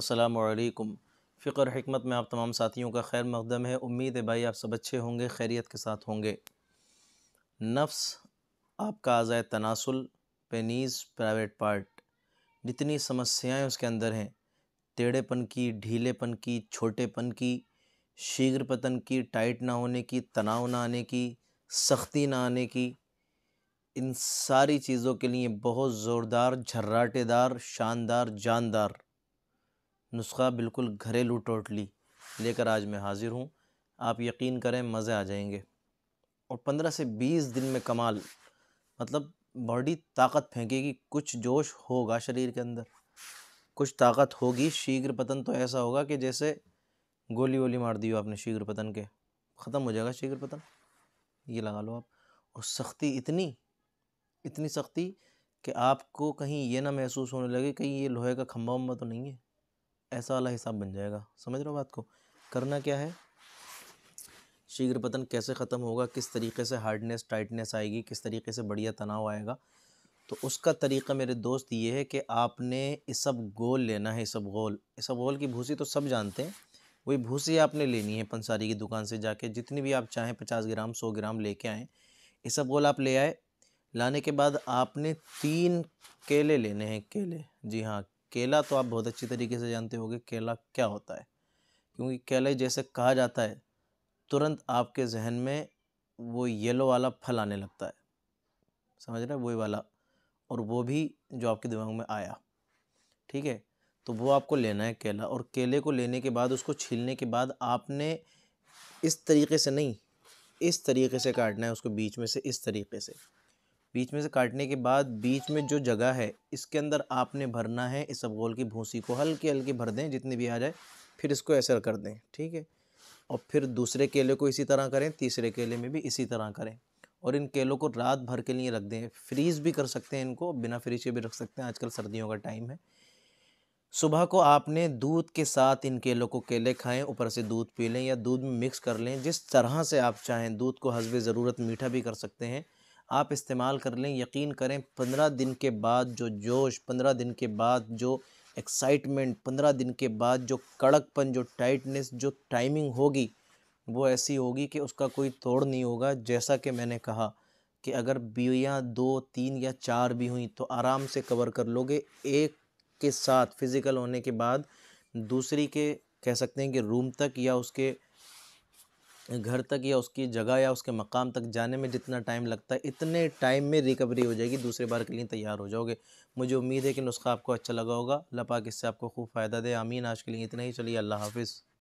असलकम फ़िक्र हमत में आप तमाम साथियों का खैर मकदम है उम्मीद है भाई आप सब अच्छे होंगे खैरियत के साथ होंगे नफ्स आपका आज़ाद तनासुल पेनीज़ प्राइवेट पार्ट जितनी समस्याएं उसके अंदर हैं टेढ़ेपन की ढीलेपन की छोटेपन की शीघ्र पतन की टाइट ना होने की तनाव ना आने की सख्ती ना आने की इन सारी चीज़ों के लिए बहुत ज़ोरदार झर्राटेदार शानदार जानदार नुस्खा बिल्कुल घरेलू टोटली लेकर आज मैं हाज़िर हूँ आप यकीन करें मज़े आ जाएंगे और पंद्रह से बीस दिन में कमाल मतलब बॉडी ताकत फेंकेगी कुछ जोश होगा शरीर के अंदर कुछ ताकत होगी शीघ्र पतन तो ऐसा होगा कि जैसे गोली वोली मार दी हो आपने शीघ्र पतन के ख़त्म हो जाएगा शीघ्र पतन ये लगा लो आप और सख्ती इतनी इतनी सख्ती कि आपको कहीं ये ना महसूस होने लगे कहीं ये लोहे का खम्भा वम्बा तो नहीं है ऐसा वाला हिसाब बन जाएगा समझ रहे हो बात को करना क्या है शीघ्र पतन कैसे ख़त्म होगा किस तरीके से हार्डनेस टाइटनेस आएगी किस तरीके से बढ़िया तनाव आएगा तो उसका तरीका मेरे दोस्त ये है कि आपने इसब गोल लेना है इसब गोल इसब गोल की भूसी तो सब जानते हैं वही भूसी आपने लेनी है पंसारी की दुकान से जाके जितनी भी आप चाहें पचास ग्राम सौ ग्राम लेके आएँ इसब गोल आप ले आए लाने के बाद आपने तीन केले लेने हैं केले जी हाँ केला तो आप बहुत अच्छी तरीके से जानते होंगे केला क्या होता है क्योंकि केले जैसे कहा जाता है तुरंत आपके जहन में वो येलो वाला फल आने लगता है समझ रहे वही वाला और वो भी जो आपके दिमाग में आया ठीक है तो वो आपको लेना है केला और केले को लेने के बाद उसको छीलने के बाद आपने इस तरीके से नहीं इस तरीके से काटना है उसको बीच में से इस तरीके से बीच में से काटने के बाद बीच में जो जगह है इसके अंदर आपने भरना है इस अबगोल की भूसी को हल्के हल्के भर दें जितनी भी आ जाए फिर इसको ऐसे कर दें ठीक है और फिर दूसरे केले को इसी तरह करें तीसरे केले में भी इसी तरह करें और इन केलों को रात भर के लिए रख दें फ्रीज़ भी कर सकते हैं इनको बिना फ्रीज के भी रख सकते हैं आजकल सर्दियों का टाइम है सुबह को आपने दूध के साथ इन केलों को केले खाएं ऊपर से दूध पी लें या दूध में मिक्स कर लें जिस तरह से आप चाहें दूध को हसब ज़रूरत मीठा भी कर सकते हैं आप इस्तेमाल कर लें यकीन करें पंद्रह दिन के बाद जो जोश पंद्रह दिन के बाद जो एक्साइटमेंट पंद्रह दिन के बाद जो कड़कपन जो टाइटनेस जो टाइमिंग होगी वो ऐसी होगी कि उसका कोई तोड़ नहीं होगा जैसा कि मैंने कहा कि अगर बीवियाँ दो तीन या चार भी हुई तो आराम से कवर कर लोगे एक के साथ फ़िज़िकल होने के बाद दूसरी के कह सकते हैं कि रूम तक या उसके घर तक या उसकी जगह या उसके मकाम तक जाने में जितना टाइम लगता है इतने टाइम में रिकवरी हो जाएगी दूसरे बार के लिए तैयार हो जाओगे मुझे उम्मीद है कि नुस्खा आपको अच्छा लगा होगा लपाक इससे आपको खूब फ़ायदा दे आमीन आज के लिए इतना ही चलिए अल्लाह हाफिज़